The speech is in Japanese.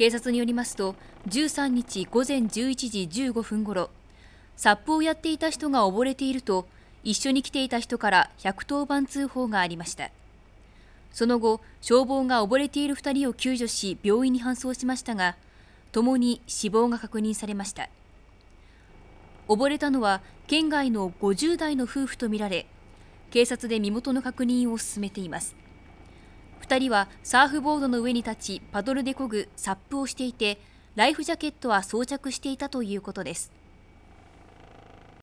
警察によりますと13日午前11時15分ごろサップをやっていた人が溺れていると一緒に来ていた人から110番通報がありましたその後消防が溺れている2人を救助し病院に搬送しましたがともに死亡が確認されました溺れたのは県外の50代の夫婦とみられ警察で身元の確認を進めています2人はサーフボードの上に立ちパドルで漕ぐサップをしていてライフジャケットは装着していたということです